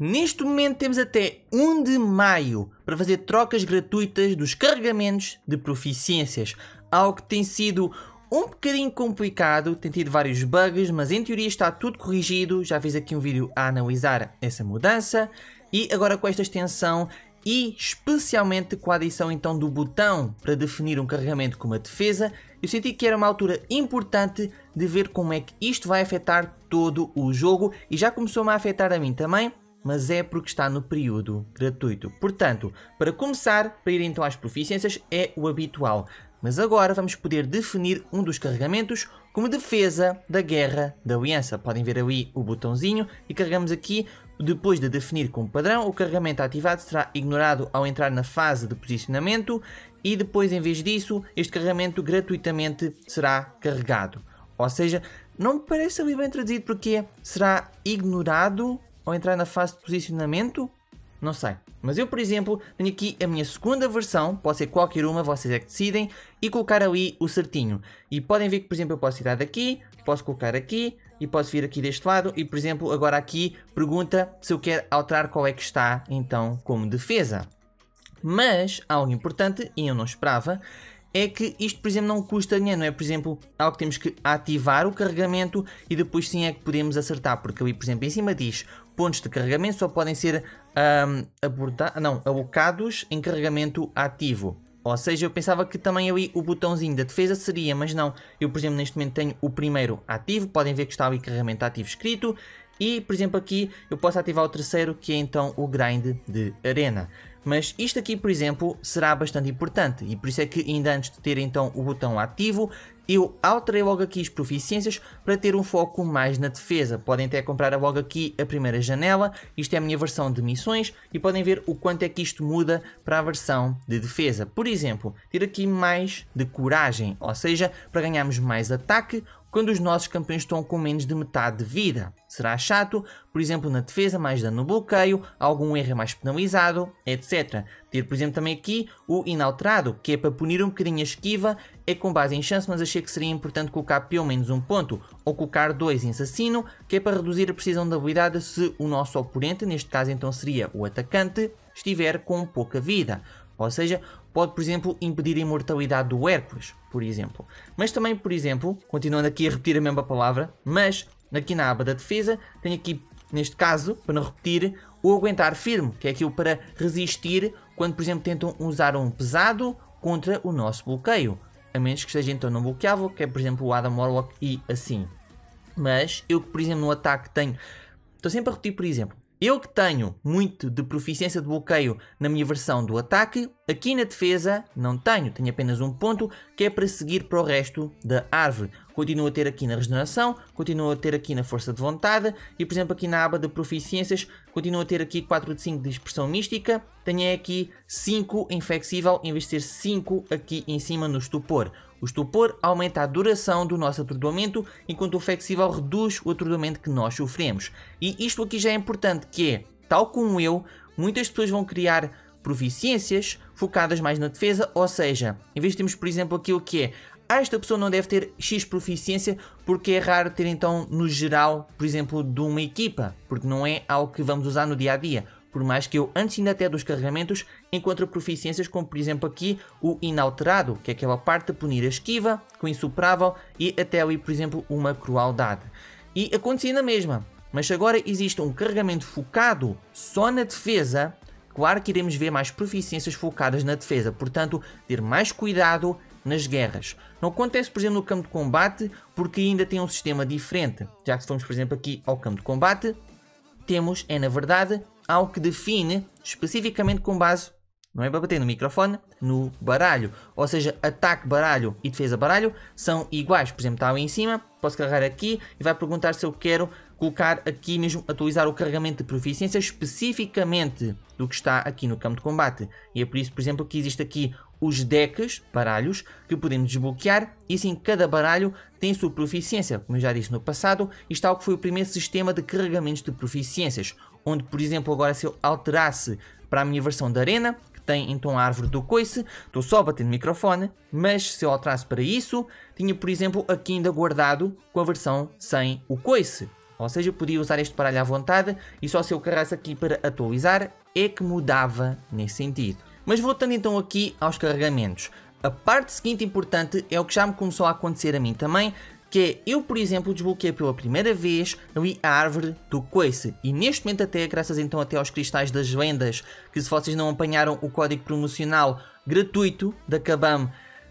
Neste momento temos até 1 de maio para fazer trocas gratuitas dos carregamentos de proficiências, algo que tem sido um bocadinho complicado, tem tido vários bugs, mas em teoria está tudo corrigido, já fiz aqui um vídeo a analisar essa mudança, e agora com esta extensão e especialmente com a adição então do botão para definir um carregamento como uma defesa, eu senti que era uma altura importante de ver como é que isto vai afetar todo o jogo e já começou-me a afetar a mim também, mas é porque está no período gratuito. Portanto, para começar, para ir então às proficiências, é o habitual. Mas agora vamos poder definir um dos carregamentos como defesa da guerra da aliança. Podem ver ali o botãozinho e carregamos aqui. Depois de definir como padrão, o carregamento ativado será ignorado ao entrar na fase de posicionamento e depois, em vez disso, este carregamento gratuitamente será carregado. Ou seja, não me parece ali bem traduzido porque será ignorado ou entrar na fase de posicionamento? Não sei. Mas eu, por exemplo, tenho aqui a minha segunda versão, pode ser qualquer uma, vocês é que decidem, e colocar ali o certinho. E podem ver que, por exemplo, eu posso tirar daqui, posso colocar aqui, e posso vir aqui deste lado, e, por exemplo, agora aqui pergunta se eu quero alterar qual é que está, então, como defesa. Mas, algo importante, e eu não esperava, é que isto, por exemplo, não custa dinheiro, não é, por exemplo, algo que temos que ativar o carregamento e depois sim é que podemos acertar, porque ali, por exemplo, em cima diz pontos de carregamento só podem ser um, não, alocados em carregamento ativo. Ou seja, eu pensava que também ali o botãozinho da defesa seria, mas não. Eu, por exemplo, neste momento tenho o primeiro ativo, podem ver que está ali carregamento ativo escrito. E, por exemplo, aqui eu posso ativar o terceiro, que é então o grind de arena. Mas isto aqui, por exemplo, será bastante importante e por isso é que ainda antes de ter então o botão ativo, eu alterei logo aqui as proficiências para ter um foco mais na defesa. Podem até comprar logo aqui a primeira janela, isto é a minha versão de missões e podem ver o quanto é que isto muda para a versão de defesa. Por exemplo, ter aqui mais de coragem, ou seja, para ganharmos mais ataque quando os nossos campeões estão com menos de metade de vida. Será chato, por exemplo, na defesa, mais dano no bloqueio, algum erro é mais penalizado, etc. Ter, por exemplo, também aqui o inalterado, que é para punir um bocadinho a esquiva, é com base em chance, mas achei que seria importante colocar pelo menos um ponto, ou colocar dois em assassino, que é para reduzir a precisão da habilidade se o nosso oponente, neste caso então seria o atacante, estiver com pouca vida. Ou seja, pode, por exemplo, impedir a imortalidade do Hércules, por exemplo. Mas também, por exemplo, continuando aqui a repetir a mesma palavra, mas aqui na aba da defesa, tenho aqui, neste caso, para não repetir, o aguentar firme, que é aquilo para resistir quando, por exemplo, tentam usar um pesado contra o nosso bloqueio. A menos que esteja então não bloqueável, que é, por exemplo, o Adam Warlock e assim. Mas eu, por exemplo, no ataque tenho. Estou sempre a repetir, por exemplo, eu que tenho muito de proficiência de bloqueio na minha versão do ataque, aqui na defesa não tenho, tenho apenas um ponto que é para seguir para o resto da árvore continua a ter aqui na regeneração, continua a ter aqui na força de vontade e, por exemplo, aqui na aba de proficiências, continua a ter aqui 4 de 5 de expressão mística, tenho aqui 5 inflexível em vez de ter 5 aqui em cima no estupor. O estupor aumenta a duração do nosso atordoamento, enquanto o flexível reduz o atordoamento que nós sofremos. E isto aqui já é importante, que é, tal como eu, muitas pessoas vão criar proficiências focadas mais na defesa, ou seja, em vez de termos, por exemplo, aquilo que é esta pessoa não deve ter X proficiência porque é raro ter então no geral, por exemplo, de uma equipa, porque não é algo que vamos usar no dia a dia. Por mais que eu, antes ainda até dos carregamentos, encontre proficiências como, por exemplo, aqui o inalterado, que é aquela parte de punir a esquiva, com insuperável e até ali, por exemplo, uma crueldade. E acontecia na mesma, mas agora existe um carregamento focado só na defesa, claro que iremos ver mais proficiências focadas na defesa, portanto, ter mais cuidado nas guerras. Não acontece, por exemplo, no campo de combate, porque ainda tem um sistema diferente. Já que se formos, por exemplo, aqui ao campo de combate, temos, é na verdade, algo que define especificamente com base, não é para bater no microfone, no baralho. Ou seja, ataque baralho e defesa baralho são iguais. Por exemplo, está ali em cima, posso carregar aqui e vai perguntar se eu quero colocar aqui mesmo, atualizar o carregamento de proficiência especificamente do que está aqui no campo de combate. E é por isso, por exemplo, que existe aqui os decks, baralhos, que podemos desbloquear e sim cada baralho tem sua proficiência, como eu já disse no passado, e está o que foi o primeiro sistema de carregamentos de proficiências, onde por exemplo agora se eu alterasse para a minha versão da arena, que tem então a árvore do coice, estou só batendo microfone, mas se eu alterasse para isso, tinha por exemplo aqui ainda guardado com a versão sem o coice, ou seja, eu podia usar este baralho à vontade e só se eu carregasse aqui para atualizar é que mudava nesse sentido. Mas voltando então aqui aos carregamentos. A parte seguinte importante é o que já me começou a acontecer a mim também, que é, eu por exemplo desbloqueei pela primeira vez ali a árvore do coice e neste momento até graças então até aos cristais das vendas que se vocês não apanharam o código promocional gratuito da Kabam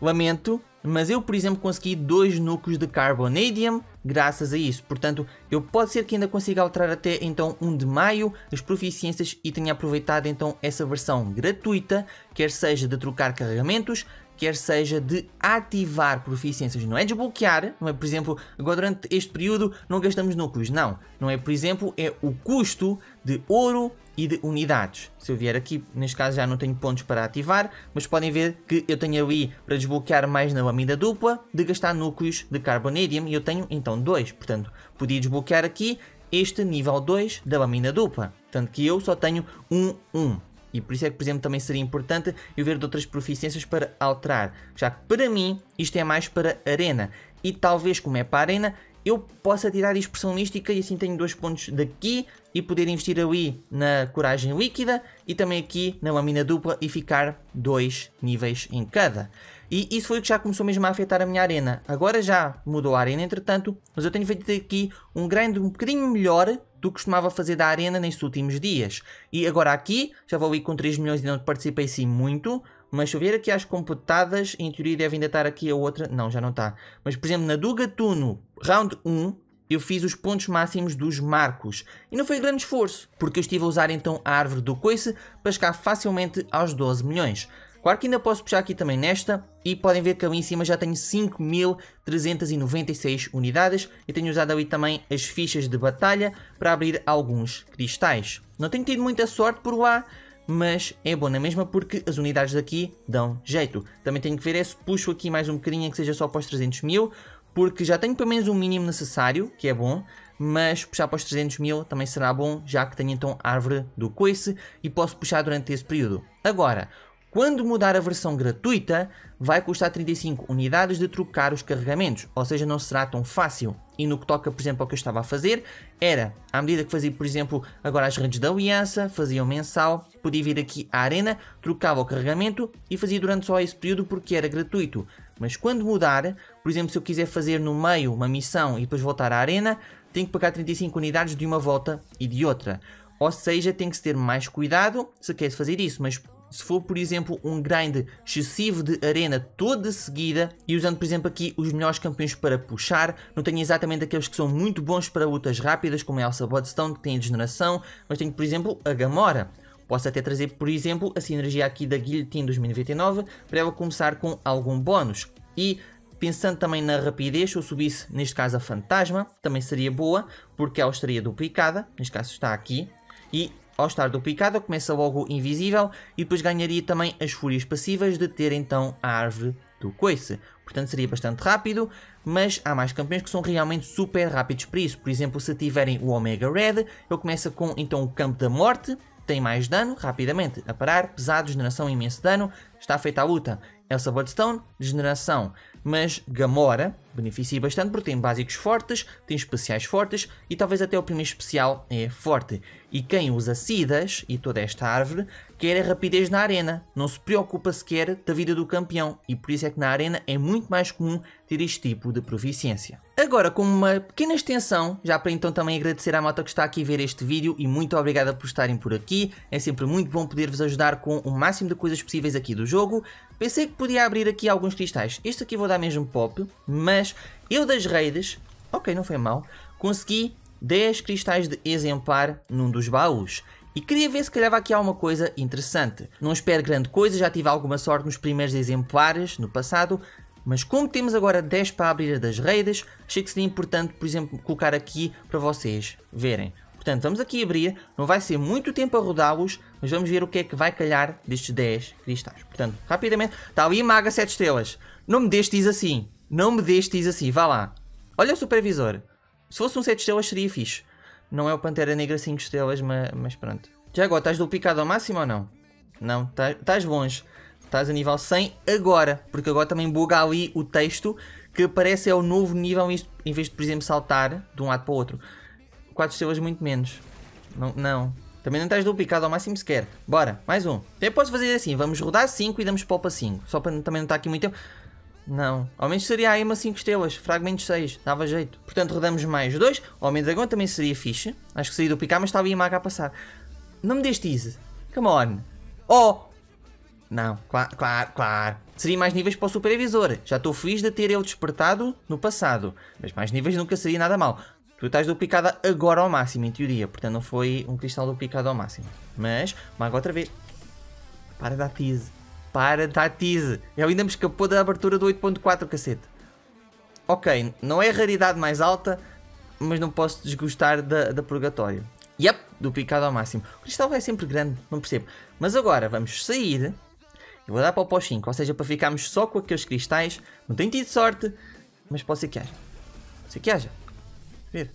lamento mas eu por exemplo consegui dois núcleos de Carbonadium graças a isso. Portanto, eu pode ser que ainda consiga alterar até então 1 de maio as proficiências e tenha aproveitado então essa versão gratuita, quer seja de trocar carregamentos, quer seja de ativar proficiências. Não é desbloquear, não é, por exemplo, agora durante este período não gastamos núcleos. Não, não é, por exemplo, é o custo de ouro e de unidades. Se eu vier aqui, neste caso já não tenho pontos para ativar, mas podem ver que eu tenho ali para desbloquear mais na lâmina dupla de gastar núcleos de Carbonadium e eu tenho então então 2. Portanto, podia desbloquear aqui este nível 2 da lâmina dupla. Tanto que eu só tenho 1, 1. E por isso é que, por exemplo, também seria importante eu ver de outras proficiências para alterar. Já que para mim, isto é mais para arena. E talvez, como é para arena, eu possa tirar a expressão lística e assim tenho dois pontos daqui e poder investir ali na coragem líquida e também aqui na lâmina dupla e ficar dois níveis em cada. E isso foi o que já começou mesmo a afetar a minha arena. Agora já mudou a arena entretanto, mas eu tenho feito aqui um grande um bocadinho melhor do que costumava fazer da arena nestes últimos dias. E agora aqui, já vou ali com 3 milhões e não participei sim muito, mas se eu ver aqui as computadas, em teoria deve ainda estar aqui a outra. Não, já não está. Mas, por exemplo, na Duga Tuno round 1, eu fiz os pontos máximos dos marcos. E não foi grande esforço, porque eu estive a usar então a árvore do coice para chegar facilmente aos 12 milhões. Claro que ainda posso puxar aqui também nesta e podem ver que ali em cima já tenho 5.396 unidades e tenho usado ali também as fichas de batalha para abrir alguns cristais. Não tenho tido muita sorte por lá, mas é bom na mesma porque as unidades daqui dão jeito. Também tenho que ver é se puxo aqui mais um bocadinho, que seja só para os 300 mil, porque já tenho pelo menos o um mínimo necessário, que é bom, mas puxar para os 300 mil também será bom, já que tenho então a árvore do coice e posso puxar durante esse período. Agora, quando mudar a versão gratuita, vai custar 35 unidades de trocar os carregamentos, ou seja, não será tão fácil. E no que toca, por exemplo, ao que eu estava a fazer, era, à medida que fazia, por exemplo, agora as redes da aliança, fazia o mensal, podia vir aqui à arena, trocava o carregamento e fazia durante só esse período porque era gratuito. Mas quando mudar, por exemplo, se eu quiser fazer no meio uma missão e depois voltar à arena, tenho que pagar 35 unidades de uma volta e de outra. Ou seja, tem que se ter mais cuidado se queres fazer isso, mas se for, por exemplo, um grind excessivo de arena toda seguida e usando, por exemplo, aqui os melhores campeões para puxar, não tenho exatamente aqueles que são muito bons para lutas rápidas, como é a Elsa Bloodstone, que tem a degeneração, mas tenho, por exemplo, a Gamora. Posso até trazer, por exemplo, a sinergia aqui da Guillotine 2099 para ela começar com algum bónus. E pensando também na rapidez, se eu subisse neste caso a Fantasma, também seria boa, porque ela estaria duplicada, neste caso está aqui, e ao estar duplicada, começa logo invisível e depois ganharia também as fúrias passivas de ter então a árvore do coice. Portanto, seria bastante rápido, mas há mais campeões que são realmente super rápidos para isso. Por exemplo, se tiverem o Omega Red, ele começa com então o Campo da Morte, tem mais dano rapidamente, a parar, pesado, generação imenso dano, está feita a luta. Elsa Bloodstone, generação, mas Gamora, beneficia bastante porque tem básicos fortes, tem especiais fortes e talvez até o primeiro especial é forte. E quem usa cidas e toda esta árvore quer a rapidez na arena, não se preocupa sequer da vida do campeão e por isso é que na arena é muito mais comum ter este tipo de proficiência. Agora, com uma pequena extensão, já para então também agradecer à malta que está aqui a ver este vídeo e muito obrigada por estarem por aqui, é sempre muito bom poder-vos ajudar com o máximo de coisas possíveis aqui do jogo. Pensei que podia abrir aqui alguns cristais, este aqui vou dar mesmo pop, mas eu das raids, ok, não foi mal, consegui 10 cristais de exemplar num dos baús. E queria ver se calhar aqui há coisa interessante. Não espero grande coisa, já tive alguma sorte nos primeiros exemplares no passado, mas como temos agora 10 para abrir das raids, achei que seria importante, por exemplo, colocar aqui para vocês verem. Portanto, vamos aqui abrir, não vai ser muito tempo a rodá-los, mas vamos ver o que é que vai calhar destes 10 cristais. Portanto, rapidamente, está ali Maga 7 estrelas. Não me deste diz assim, não me deste, diz assim, vá lá. Olha o supervisor. Se fosse um 7 estrelas seria fixe. Não é o Pantera Negra 5 estrelas, mas, mas pronto. Já agora, estás duplicado ao máximo ou não? Não, tá-, estás longe. Estás a nível 100 agora, porque agora também buga ali o texto que aparece é o novo nível em vez de, por exemplo, saltar de um lado para o outro. 4 estrelas muito menos. Não, não. Também não estás duplicado ao máximo sequer. Bora, mais um. Eu posso fazer assim, vamos rodar 5 e damos pop a 5. Só para também não estar tá aqui muito tempo. Não. Ao menos seria a EMA 5 estrelas, fragmento 6, dava jeito. Portanto, rodamos mais 2. Homem Dragão também seria fixe. Acho que seria do picar, mas estava a IMAC a passar. Não me deste easy. Come on. Oh! Não, claro, claro, claro. Seria mais níveis para o supervisor. Já estou feliz de ter ele despertado no passado. Mas mais níveis nunca seria nada mal. Tu estás duplicada agora ao máximo, em teoria. Portanto, não foi um cristal duplicado ao máximo. Mas, mago outra vez. Para dar tease. Para da tá tease. Ele ainda me escapou da abertura do 8.4, cacete. Ok, não é a raridade mais alta, mas não posso desgostar da, da purgatório. Yep, duplicado ao máximo. O cristal é sempre grande, não percebo. Mas agora vamos sair. Eu vou dar para o pós 5, ou seja, para ficarmos só com aqueles cristais. Não tenho tido sorte, mas pode ser que haja. Pode ser que haja. Ver.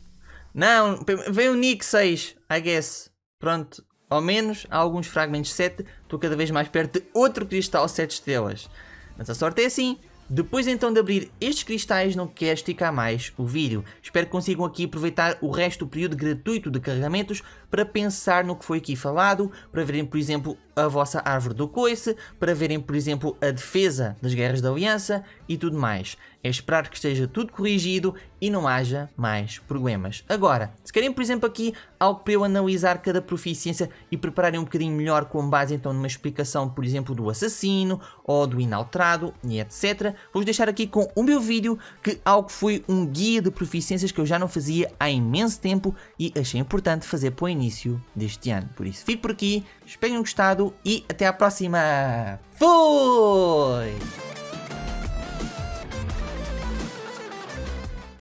Não, vem o Nick 6, I guess. Pronto, ao menos, há alguns fragmentos 7, estou cada vez mais perto de outro cristal 7 estrelas. Mas a sorte é assim, depois então de abrir estes cristais não quero esticar mais o vídeo. Espero que consigam aqui aproveitar o resto do período gratuito de carregamentos para pensar no que foi aqui falado, para verem por exemplo a vossa árvore do coice, para verem, por exemplo, a defesa das guerras da Aliança e tudo mais. É esperar que esteja tudo corrigido e não haja mais problemas. Agora, se querem, por exemplo, aqui algo para eu analisar cada proficiência e prepararem um bocadinho melhor com base então numa explicação, por exemplo, do assassino ou do inalterado e etc, vou deixar aqui com o meu vídeo que algo foi um guia de proficiências que eu já não fazia há imenso tempo e achei importante fazer para o início deste ano. Por isso, fico por aqui, espero que tenham gostado e até a próxima. Fui!